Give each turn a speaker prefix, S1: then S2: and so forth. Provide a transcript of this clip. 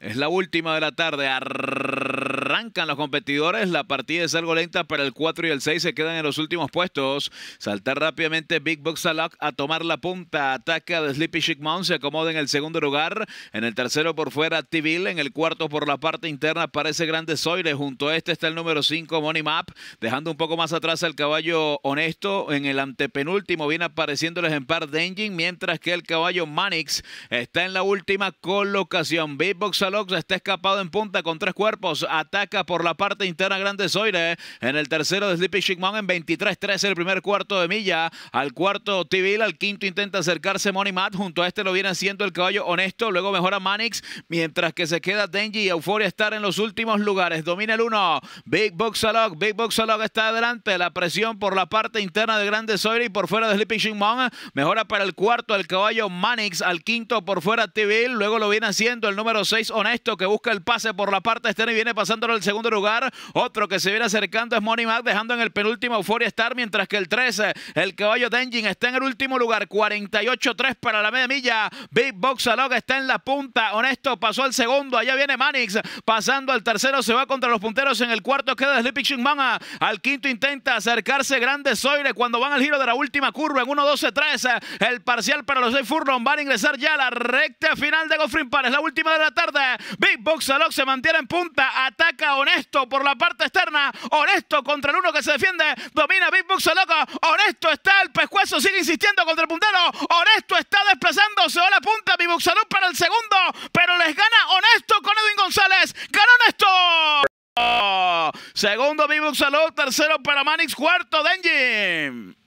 S1: Es la última de la tarde arrancan los competidores. La partida es algo lenta para el 4 y el 6. Se quedan en los últimos puestos. Saltar rápidamente Big Box a tomar la punta. Ataca de Sleepy Chic Mount. Se acomoda en el segundo lugar. En el tercero por fuera T-Bill, En el cuarto por la parte interna aparece Grande Soire, Junto a este está el número 5 Money Map. Dejando un poco más atrás al caballo Honesto. En el antepenúltimo viene apareciendo el par Dengin. Mientras que el caballo Manix está en la última colocación. Big Box se está escapado en punta con tres cuerpos. Ataca por la parte interna Grande Soire eh, En el tercero de Sleepy Chic en 23-13 el primer cuarto de milla. Al cuarto Tivil, al quinto intenta acercarse Money Matt. Junto a este lo viene haciendo el caballo honesto. Luego mejora Manix. Mientras que se queda Denji y Euforia estar en los últimos lugares. Domina el uno Big Box Big Box está adelante. La presión por la parte interna de Grande Soire y por fuera de Sleepy Chic Mejora para el cuarto el caballo Manix. Al quinto por fuera Tivil. Luego lo viene haciendo el número 6 honesto que busca el pase por la parte externa y viene pasándolo el segundo lugar. Otro que se viene acercando es Money Mac, dejando en el penúltimo Euphoria Star, mientras que el 13, el caballo Denjin, está en el último lugar. 48-3 para la media milla. Big Box Alog está en la punta. Honesto pasó al segundo. Allá viene Manix. Pasando al tercero, se va contra los punteros. En el cuarto queda Sleepy Chingmana. Al quinto intenta acercarse Grande Soire cuando van al giro de la última curva en 1-12-3. El parcial para los 6 Furlong. Van a ingresar ya a la recta final de Goffrin es La última de la tarde. Big Box Alog se mantiene en punta. Ataca honesto por la parte externa, honesto contra el uno que se defiende, domina Big Loco. honesto está el pescuezo, sigue insistiendo contra el puntero, honesto está desplazándose. se la punta, Big para el segundo, pero les gana honesto con Edwin González, ¡Gana honesto. Segundo Big tercero para Manix, cuarto Denji.